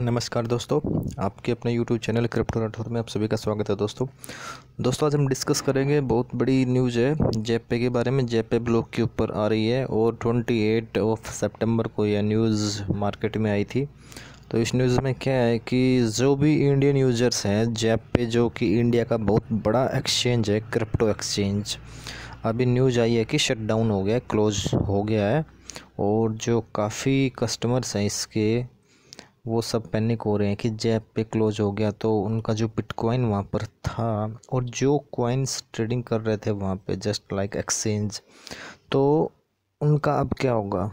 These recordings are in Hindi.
नमस्कार दोस्तों आपके अपने यूट्यूब चैनल क्रिप्टो नेटवर्क में आप सभी का स्वागत है दोस्तों दोस्तों आज हम डिस्कस करेंगे बहुत बड़ी न्यूज़ है जेपे के बारे में जेपे ब्लॉक के ऊपर आ रही है और 28 ऑफ सितंबर को यह न्यूज़ मार्केट में आई थी तो इस न्यूज़ में क्या है कि जो भी इंडियन यूजर्स हैं जेपे जो कि इंडिया का बहुत बड़ा एक्सचेंज है क्रिप्टो एक्सचेंज अभी न्यूज़ आई है कि शट डाउन हो गया क्लोज हो गया है और जो काफ़ी कस्टमर्स हैं इसके वो सब पैनिक हो रहे हैं कि जैप पे क्लोज हो गया तो उनका जो बिटकॉइन वहाँ पर था और जो कॉइन्स ट्रेडिंग कर रहे थे वहाँ पे जस्ट लाइक एक्सचेंज तो उनका अब क्या होगा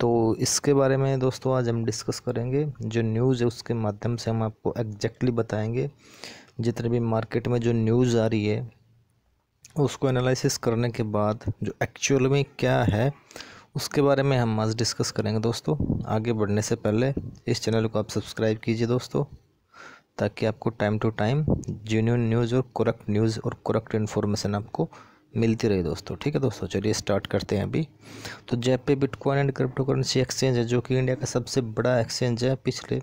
तो इसके बारे में दोस्तों आज हम डिस्कस करेंगे जो न्यूज़ है उसके माध्यम से हम आपको एग्जैक्टली बताएंगे जितने भी मार्केट में जो न्यूज़ आ रही है उसको एनालिसिस करने के बाद जो एक्चुअल में क्या है उसके बारे में हम आज डिस्कस करेंगे दोस्तों आगे बढ़ने से पहले इस चैनल को आप सब्सक्राइब कीजिए दोस्तों ताकि आपको time to time genuine news और करेक्ट न्यूज़ और करेक्ट इन्फॉर्मेशन आपको मिलती रही दोस्तों ठीक है दोस्तों चलिए स्टार्ट करते हैं अभी तो Zebpay bitcoin and cryptocurrency exchange है जो कि इंडिया का सबसे बड़ा एक्सचेंज है पिछले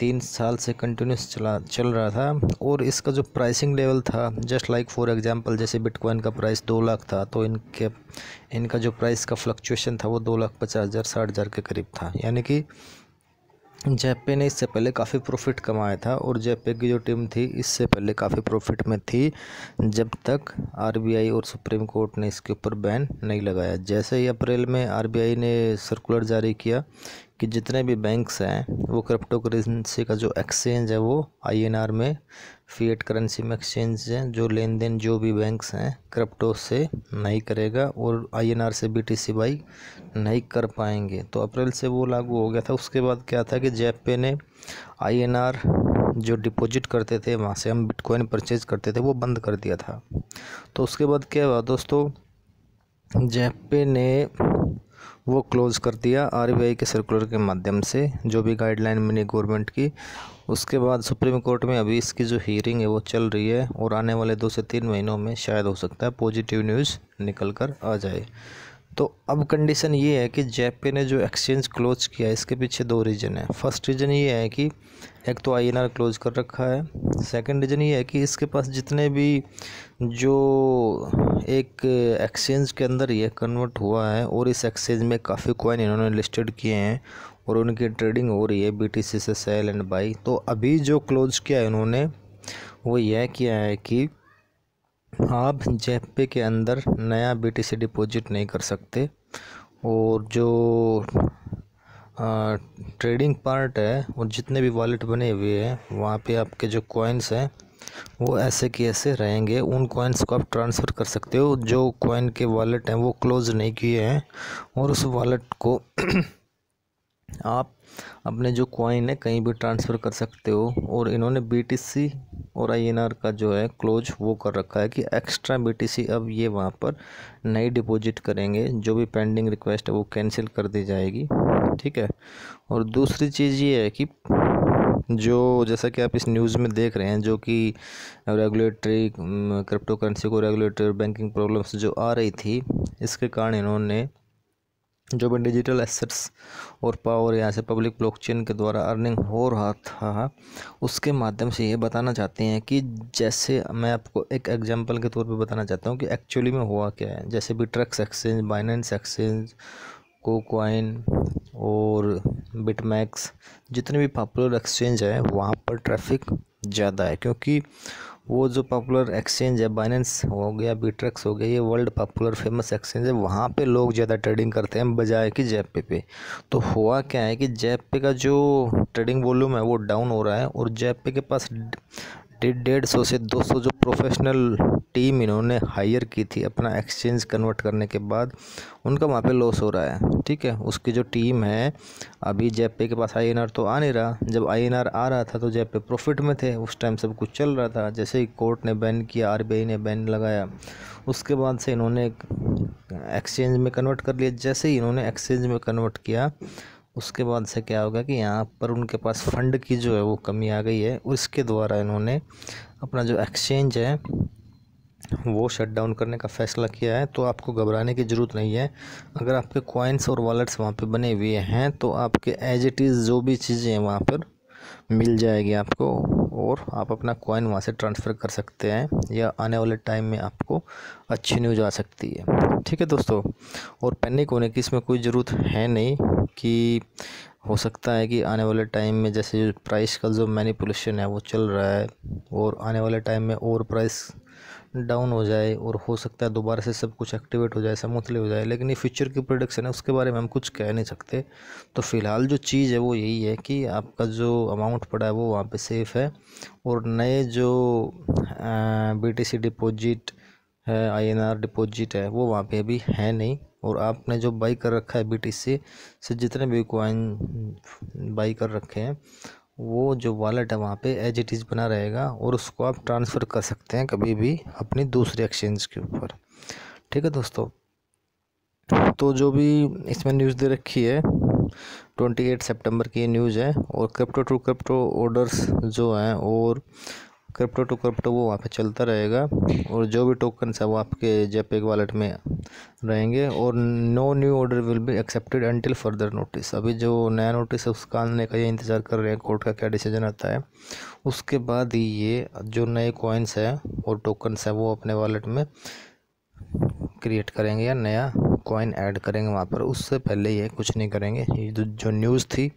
तीन साल से कंटिन्यूस चला चल रहा था और इसका जो प्राइसिंग लेवल था जस्ट लाइक फॉर एग्जांपल जैसे बिटकॉइन का प्राइस दो लाख था तो इनके इनका जो प्राइस का फ्लक्चुएशन था वो दो लाख पचास हज़ार साठ हज़ार के करीब था यानी कि जेपे ने इससे पहले काफ़ी प्रॉफिट कमाया था और जेपे की जो टीम थी इससे पहले काफ़ी प्रॉफिट में थी जब तक आरबीआई और सुप्रीम कोर्ट ने इसके ऊपर बैन नहीं लगाया जैसे ही अप्रैल में आरबीआई ने सर्कुलर जारी किया कि जितने भी बैंक्स हैं वो क्रिप्टो करेंसी का जो एक्सचेंज है वो आईएनआर में फीएट करेंसी में एक्सचेंज है जो लेन देन जो भी बैंक्स हैं क्रिप्टो से नहीं करेगा और आईएनआर से बीटीसी बाई नहीं कर पाएंगे तो अप्रैल से वो लागू हो गया था उसके बाद क्या था कि पे ने आईएनआर जो डिपॉजिट करते थे वहाँ से हम बिटकॉइन परचेज करते थे वो बंद कर दिया था तो उसके बाद क्या हुआ दोस्तों जैपे ने वो क्लोज़ कर दिया आरबीआई के सर्कुलर के माध्यम से जो भी गाइडलाइन मिली गवर्नमेंट की उसके बाद सुप्रीम कोर्ट में अभी इसकी जो हियरिंग है वो चल रही है और आने वाले दो से तीन महीनों में शायद हो सकता है पॉजिटिव न्यूज़ निकल कर आ जाए तो अब कंडीशन ये है कि जेपे ने जो एक्सचेंज क्लोज किया है इसके पीछे दो रीज़न है फर्स्ट रीज़न ये है कि एक तो आई क्लोज कर रखा है सेकंड रीज़न ये है कि इसके पास जितने भी जो एक एक्सचेंज के अंदर ये कन्वर्ट हुआ है और इस एक्सचेंज में काफ़ी कॉइन इन्होंने लिस्टेड किए हैं और उनकी ट्रेडिंग हो रही है बी से सेल एंड बाई तो अभी जो क्लोज किया है इन्होंने वो यह किया है कि आप जेपे के अंदर नया बीटीसी डिपॉजिट नहीं कर सकते और जो ट्रेडिंग पार्ट है और जितने भी वॉलेट बने हुए हैं वहाँ पे आपके जो कॉइन्स हैं वो ऐसे के ऐसे रहेंगे उन कॉइन्स को आप ट्रांसफ़र कर सकते हो जो कॉइन के वॉलेट हैं वो क्लोज़ नहीं किए हैं और उस वॉलेट को आप अपने जो कॉइन है कहीं भी ट्रांसफ़र कर सकते हो और इन्होंने बी और आई का जो है क्लोज वो कर रखा है कि एक्स्ट्रा बी अब ये वहाँ पर नई डिपॉजिट करेंगे जो भी पेंडिंग रिक्वेस्ट है वो कैंसिल कर दी जाएगी ठीक है और दूसरी चीज़ ये है कि जो जैसा कि आप इस न्यूज़ में देख रहे हैं जो कि रेगुलेटरी क्रिप्टो करेंसी को रेगुलेटरी बैंकिंग प्रॉब्लम्स जो आ रही थी इसके कारण इन्होंने जो भी डिजिटल एसेट्स और पावर यहाँ से पब्लिक ब्लॉकचेन के द्वारा अर्निंग हो रहा था हाँ, उसके माध्यम से ये बताना चाहते हैं कि जैसे मैं आपको एक एग्जांपल के तौर पे बताना चाहता हूँ कि एक्चुअली में हुआ क्या है जैसे भी ट्रक्स एक्सचेंज बाइनेंस एक्सचेंज कोकवाइन और बिटमैक्स जितने भी पॉपुलर एक्सचेंज हैं वहाँ पर ट्रैफिक ज़्यादा है क्योंकि वो जो पॉपुलर एक्सचेंज है बाइनेंस हो गया बीट्रक्स हो गया ये वर्ल्ड पॉपुलर फेमस एक्सचेंज है वहाँ पे लोग ज़्यादा ट्रेडिंग करते हैं बजाय कि जैप पे पे तो हुआ क्या है कि जैप पे का जो ट्रेडिंग वॉल्यूम है वो डाउन हो रहा है और जैप पे के पास डेढ़ सौ से दो सौ जो प्रोफेशनल टीम इन्होंने हायर की थी अपना एक्सचेंज कन्वर्ट करने के बाद उनका वहाँ पे लॉस हो रहा है ठीक है उसकी जो टीम है अभी जयपे के पास आईएनआर तो आ नहीं रहा जब आईएनआर आ रहा था तो जेपे प्रॉफिट में थे उस टाइम सब कुछ चल रहा था जैसे ही कोर्ट ने बैन किया आर ने बैन लगाया उसके बाद से इन्होंने एक्सचेंज में कन्वर्ट कर लिया जैसे ही इन्होंने एक्सचेंज में कन्वर्ट किया उसके बाद से क्या होगा कि यहाँ पर उनके पास फ़ंड की जो है वो कमी आ गई है उसके द्वारा इन्होंने अपना जो एक्सचेंज है वो शट डाउन करने का फ़ैसला किया है तो आपको घबराने की ज़रूरत नहीं है अगर आपके कॉइन्स और वॉलेट्स वहाँ पे बने हुए हैं तो आपके एज इट इज़ जो भी चीज़ें हैं वहाँ पर मिल जाएगी आपको और आप अपना कॉइन वहाँ से ट्रांसफ़र कर सकते हैं या आने वाले टाइम में आपको अच्छी न्यूज आ सकती है ठीक है दोस्तों और पैनिक होने की इसमें कोई ज़रूरत है नहीं कि हो सकता है कि आने वाले टाइम में जैसे प्राइस का जो मैनिपुलेशन है वो चल रहा है और आने वाले टाइम में और प्राइस डाउन हो जाए और हो सकता है दोबारा से सब कुछ एक्टिवेट हो जाए स्मूथली हो जाए लेकिन ये फ्यूचर की प्रोडक्शन है उसके बारे में हम कुछ कह नहीं सकते तो फ़िलहाल जो चीज़ है वो यही है कि आपका जो अमाउंट पड़ा है वो वहाँ पे सेफ़ है और नए जो बीटीसी डिपॉजिट है आईएनआर डिपॉजिट है वो वहाँ पे अभी है नहीं और आपने जो बाई कर रखा है सी से जितने भी कॉइन बाई कर रखे हैं वो जो वॉलेट है वहाँ पे एज इट इज़ बना रहेगा और उसको आप ट्रांसफ़र कर सकते हैं कभी भी अपने दूसरे एक्सचेंज के ऊपर ठीक है दोस्तों तो जो भी इसमें न्यूज़ दे रखी है ट्वेंटी एट सेप्टेम्बर की न्यूज़ है और क्रिप्टो टू क्रिप्टो ऑर्डर्स जो हैं और क्रिप्टो टू क्रिप्टो वो वहाँ पे चलता रहेगा और जो भी टोकन्स है वो आपके जेपे वॉलेट e में रहेंगे और no new order will be accepted until further notice अभी जो नया नोटिस है उसका आने का ये इंतज़ार कर रहे हैं कोर्ट का क्या डिसीजन आता है उसके बाद ही ये जो नए कॉइन्स हैं और टोकन्स हैं वो अपने वॉलेट में क्रिएट करेंगे या नया कॉइन ऐड करेंगे वहाँ पर उससे पहले ये कुछ नहीं करेंगे ये जो न्यूज़ थी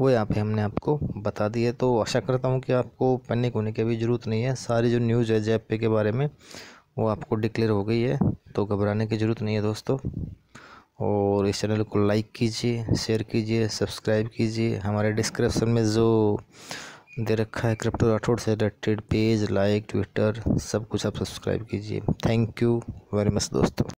वो यहाँ पे हमने आपको बता दिया है तो आशा करता हूँ कि आपको पैनिक होने की भी ज़रूरत नहीं है सारी जो न्यूज़ है जेपे के बारे में वो आपको डिक्लेयर हो गई है तो घबराने की ज़रूरत नहीं है दोस्तों और इस चैनल को लाइक कीजिए शेयर कीजिए सब्सक्राइब कीजिए हमारे डिस्क्रिप्शन में जो दे रखा है क्रिप्टो राठौड़ से रिलेटेड पेज लाइक ट्विटर सब कुछ आप सब्सक्राइब कीजिए थैंक यू वेरी मच दोस्तों